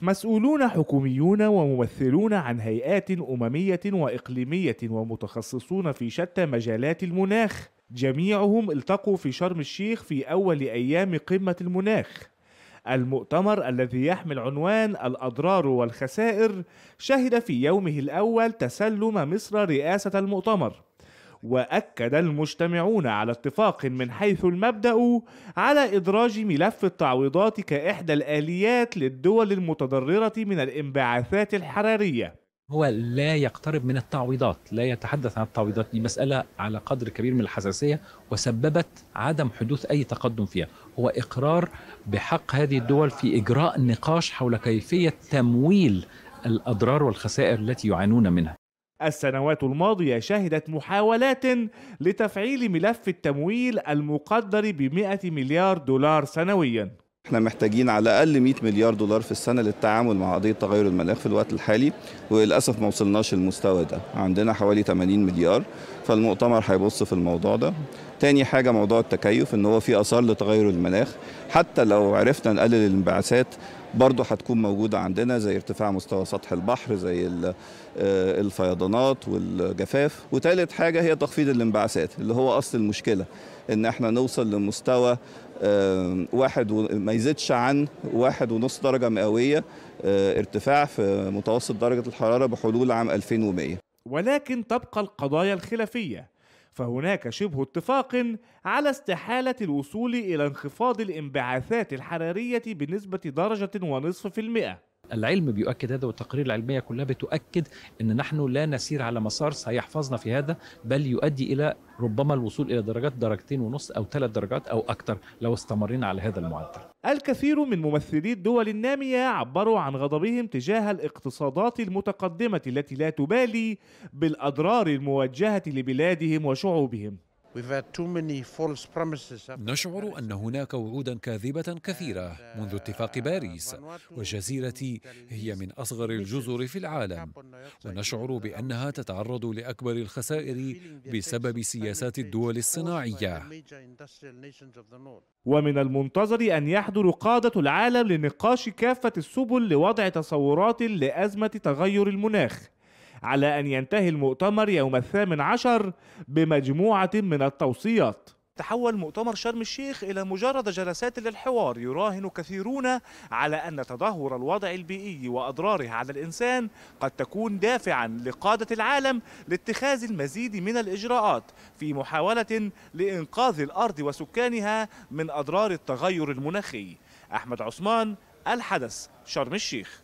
مسؤولون حكوميون وممثلون عن هيئات أممية وإقليمية ومتخصصون في شتى مجالات المناخ جميعهم التقوا في شرم الشيخ في أول أيام قمة المناخ المؤتمر الذي يحمل عنوان الأضرار والخسائر شهد في يومه الأول تسلم مصر رئاسة المؤتمر واكد المجتمعون على اتفاق من حيث المبدا على ادراج ملف التعويضات كاحدى الاليات للدول المتضرره من الانبعاثات الحراريه هو لا يقترب من التعويضات لا يتحدث عن التعويضات دي مسألة على قدر كبير من الحساسية وسببت عدم حدوث أي تقدم فيها هو إقرار بحق هذه الدول في إجراء نقاش حول كيفية تمويل الأضرار والخسائر التي يعانون منها السنوات الماضية شهدت محاولات لتفعيل ملف التمويل المقدر ب 100 مليار دولار سنوياً احنا محتاجين على الاقل 100 مليار دولار في السنه للتعامل مع قضيه تغير المناخ في الوقت الحالي وللاسف ما وصلناش للمستوى ده عندنا حوالي 80 مليار فالمؤتمر هيبص في الموضوع ده تاني حاجه موضوع التكيف ان هو في اثار لتغير المناخ حتى لو عرفنا نقلل الانبعاثات برضو هتكون موجودة عندنا زي ارتفاع مستوى سطح البحر زي آه، الفيضانات والجفاف وتالت حاجة هي تخفيض الانبعاثات اللي هو أصل المشكلة إن احنا نوصل لمستوى آه، واحد ما يزيدش عن واحد ونص درجة مئوية آه، ارتفاع في متوسط درجة الحرارة بحلول عام 2100 ولكن تبقى القضايا الخلافية فهناك شبه اتفاق على استحالة الوصول إلى انخفاض الانبعاثات الحرارية بنسبة درجة ونصف في المئة العلم بيؤكد هذا والتقارير العلميه كلها بتؤكد ان نحن لا نسير على مسار سيحفظنا في هذا بل يؤدي الى ربما الوصول الى درجات درجتين ونص او ثلاث درجات او اكثر لو استمرينا على هذا المعدل. الكثير من ممثلي الدول الناميه عبروا عن غضبهم تجاه الاقتصادات المتقدمه التي لا تبالي بالاضرار الموجهه لبلادهم وشعوبهم. نشعر أن هناك وعودا كاذبة كثيرة منذ اتفاق باريس وجزيرتي هي من أصغر الجزر في العالم ونشعر بأنها تتعرض لأكبر الخسائر بسبب سياسات الدول الصناعية ومن المنتظر أن يحضر قادة العالم لنقاش كافة السبل لوضع تصورات لأزمة تغير المناخ على أن ينتهي المؤتمر يوم الثامن عشر بمجموعة من التوصيات تحول مؤتمر شرم الشيخ إلى مجرد جلسات للحوار يراهن كثيرون على أن تدهور الوضع البيئي وأضراره على الإنسان قد تكون دافعا لقادة العالم لاتخاذ المزيد من الإجراءات في محاولة لإنقاذ الأرض وسكانها من أضرار التغير المناخي أحمد عثمان الحدث شرم الشيخ